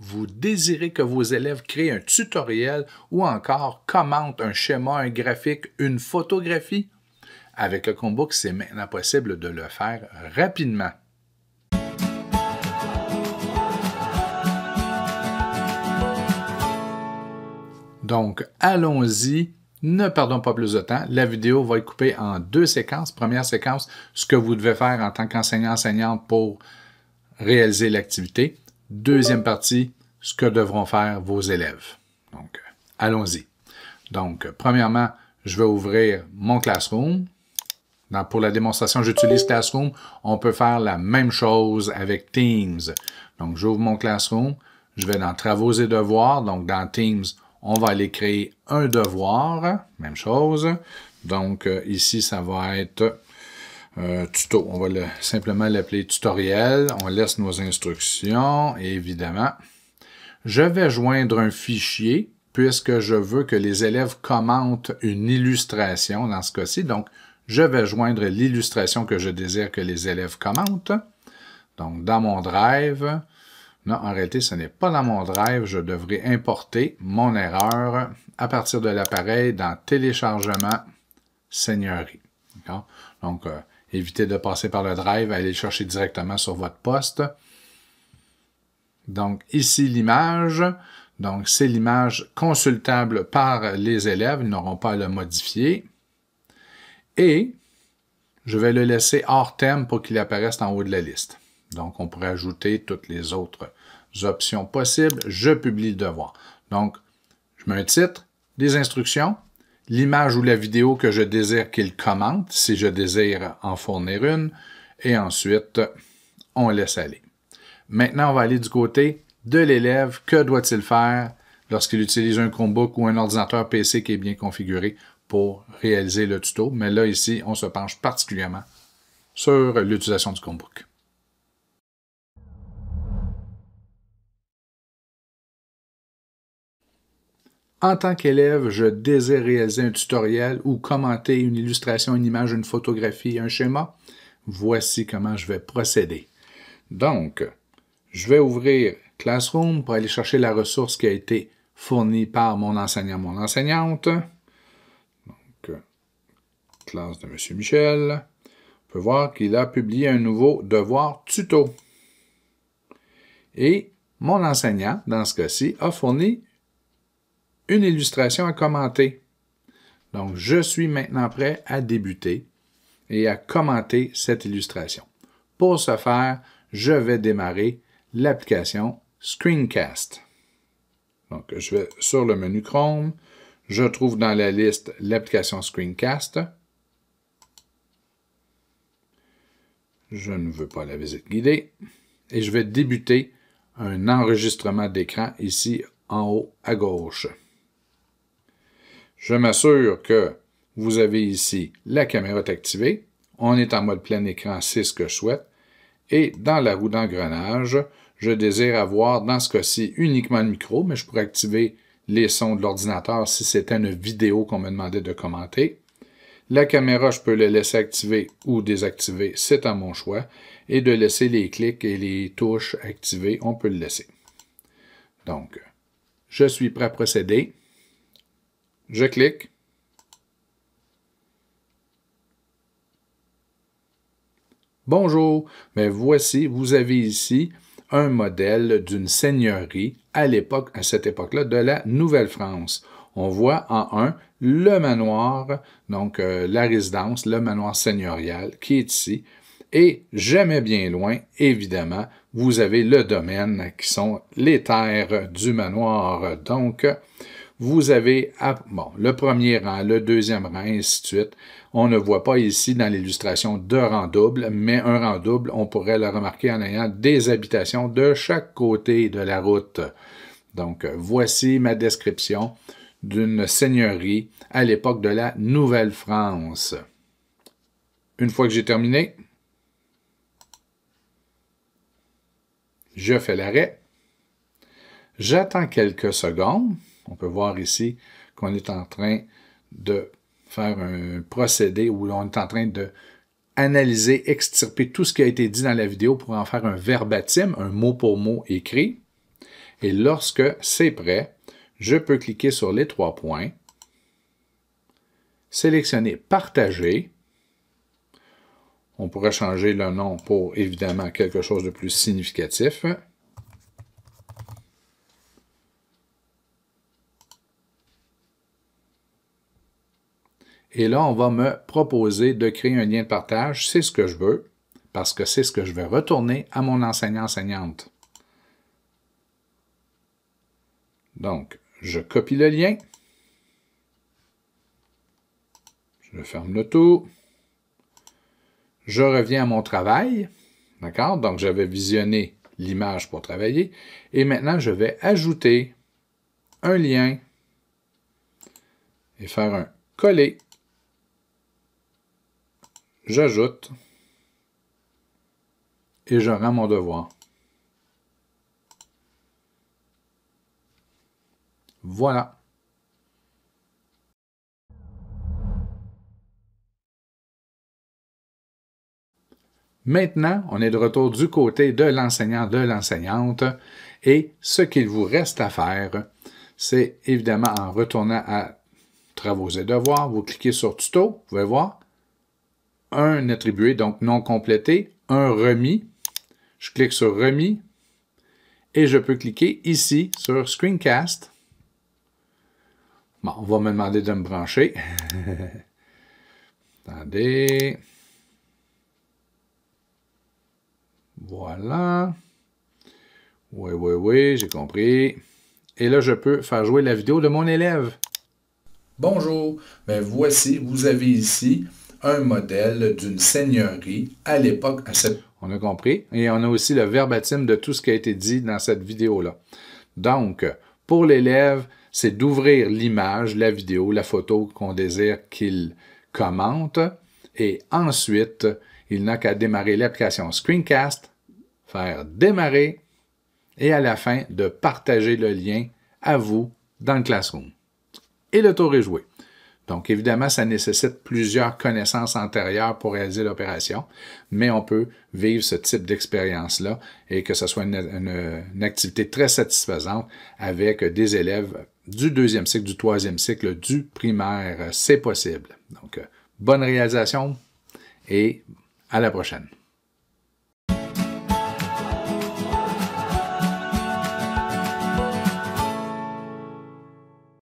vous désirez que vos élèves créent un tutoriel ou encore commentent un schéma, un graphique, une photographie, avec le combo, c'est maintenant possible de le faire rapidement. Donc, allons-y. Ne perdons pas plus de temps. La vidéo va être coupée en deux séquences. Première séquence, ce que vous devez faire en tant qu'enseignant-enseignante pour réaliser l'activité. Deuxième partie, ce que devront faire vos élèves. Donc, allons-y. Donc, premièrement, je vais ouvrir mon Classroom. Dans, pour la démonstration, j'utilise Classroom. On peut faire la même chose avec Teams. Donc, j'ouvre mon Classroom. Je vais dans Travaux et devoirs. Donc, dans Teams, on va aller créer un devoir. Même chose. Donc, euh, ici, ça va être euh, tuto. On va simplement l'appeler tutoriel. On laisse nos instructions, et évidemment. Je vais joindre un fichier puisque je veux que les élèves commentent une illustration dans ce cas-ci. Donc, je vais joindre l'illustration que je désire que les élèves commentent. Donc, dans mon drive, non, en réalité, ce n'est pas dans mon drive. Je devrais importer mon erreur à partir de l'appareil dans Téléchargement Seigneurie. Donc, euh, Évitez de passer par le drive, allez le chercher directement sur votre poste. Donc ici l'image, donc c'est l'image consultable par les élèves, ils n'auront pas à le modifier. Et je vais le laisser hors thème pour qu'il apparaisse en haut de la liste. Donc on pourrait ajouter toutes les autres options possibles. Je publie le devoir. Donc je mets un titre, des instructions, l'image ou la vidéo que je désire qu'il commente, si je désire en fournir une, et ensuite, on laisse aller. Maintenant, on va aller du côté de l'élève. Que doit-il faire lorsqu'il utilise un Chromebook ou un ordinateur PC qui est bien configuré pour réaliser le tuto? Mais là, ici, on se penche particulièrement sur l'utilisation du Chromebook. En tant qu'élève, je désire réaliser un tutoriel ou commenter une illustration, une image, une photographie, un schéma. Voici comment je vais procéder. Donc, je vais ouvrir Classroom pour aller chercher la ressource qui a été fournie par mon enseignant, mon enseignante. Donc, classe de M. Michel. On peut voir qu'il a publié un nouveau devoir tuto. Et mon enseignant, dans ce cas-ci, a fourni une illustration à commenter. Donc, je suis maintenant prêt à débuter et à commenter cette illustration. Pour ce faire, je vais démarrer l'application Screencast. Donc, je vais sur le menu Chrome. Je trouve dans la liste l'application Screencast. Je ne veux pas la visite guidée. Et je vais débuter un enregistrement d'écran ici en haut à gauche. Je m'assure que vous avez ici la caméra activée, on est en mode plein écran, c'est ce que je souhaite, et dans la roue d'engrenage, je désire avoir dans ce cas-ci uniquement le micro, mais je pourrais activer les sons de l'ordinateur si c'était une vidéo qu'on me demandait de commenter. La caméra, je peux le laisser activer ou désactiver, c'est à mon choix, et de laisser les clics et les touches activées, on peut le laisser. Donc, je suis prêt à procéder. Je clique. Bonjour, mais voici, vous avez ici un modèle d'une seigneurie à l'époque, à cette époque-là, de la Nouvelle-France. On voit en un le manoir, donc euh, la résidence, le manoir seigneurial qui est ici. Et jamais bien loin, évidemment, vous avez le domaine qui sont les terres du manoir. Donc, vous avez le premier rang, le deuxième rang, et ainsi de suite. On ne voit pas ici dans l'illustration deux rangs doubles, mais un rang double, on pourrait le remarquer en ayant des habitations de chaque côté de la route. Donc, voici ma description d'une seigneurie à l'époque de la Nouvelle-France. Une fois que j'ai terminé, je fais l'arrêt. J'attends quelques secondes. On peut voir ici qu'on est en train de faire un procédé où on est en train de analyser, extirper tout ce qui a été dit dans la vidéo pour en faire un verbatim, un mot pour mot écrit. Et lorsque c'est prêt, je peux cliquer sur les trois points, sélectionner Partager. On pourrait changer le nom pour évidemment quelque chose de plus significatif Et là, on va me proposer de créer un lien de partage. C'est ce que je veux, parce que c'est ce que je vais retourner à mon enseignant-enseignante. Donc, je copie le lien. Je ferme le tout. Je reviens à mon travail. D'accord? Donc, j'avais visionné l'image pour travailler. Et maintenant, je vais ajouter un lien et faire un coller. J'ajoute et je rends mon devoir. Voilà. Maintenant, on est de retour du côté de l'enseignant, de l'enseignante, et ce qu'il vous reste à faire, c'est évidemment en retournant à Travaux et devoirs, vous cliquez sur Tuto, vous pouvez voir, un attribué, donc non complété, un remis. Je clique sur remis et je peux cliquer ici sur Screencast. Bon, on va me demander de me brancher. Attendez. Voilà. Oui, oui, oui, j'ai compris. Et là, je peux faire jouer la vidéo de mon élève. Bonjour, Mais ben, voici, vous avez ici un modèle d'une seigneurie à l'époque on a compris. Et on a aussi le verbatim de tout ce qui a été dit dans cette vidéo-là. Donc, pour l'élève, c'est d'ouvrir l'image, la vidéo, la photo qu'on désire qu'il commente. Et ensuite, il n'a qu'à démarrer l'application Screencast, faire démarrer et à la fin de partager le lien à vous dans le classroom. Et le tour est joué. Donc, évidemment, ça nécessite plusieurs connaissances antérieures pour réaliser l'opération, mais on peut vivre ce type d'expérience-là et que ce soit une, activité très satisfaisante avec des élèves du deuxième cycle, du troisième cycle, du primaire. C'est possible. Donc, bonne réalisation et à la prochaine.